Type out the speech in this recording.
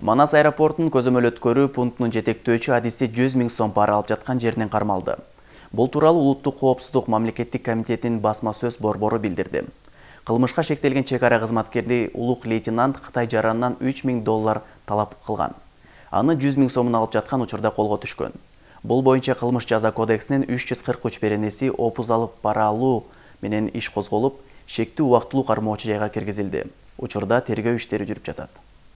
манас аэропортун көзөмөл өткөрүү пунктунун жетектөөчү адиси 100 миң сом пара алып жаткан жеринен кармалды бул тууралуу улуттук коопсуздук мамлекеттик комитетинин басма сөз борбору билдирди кылмышка шектелген чек ара кызматкерди улук лейтенант кытай жаранынан 3 миң доллар талап кылган Аны 100 миң сомун алып жаткан учурда колго түшкөн бул боюнча кылмыш жаза кодексинин 343 беренеси опуз алып пара алуу менен иш козголуп шектүү убактылуу кармоочу жайга киргизилди учурда тергөө иштери жүрүп жатат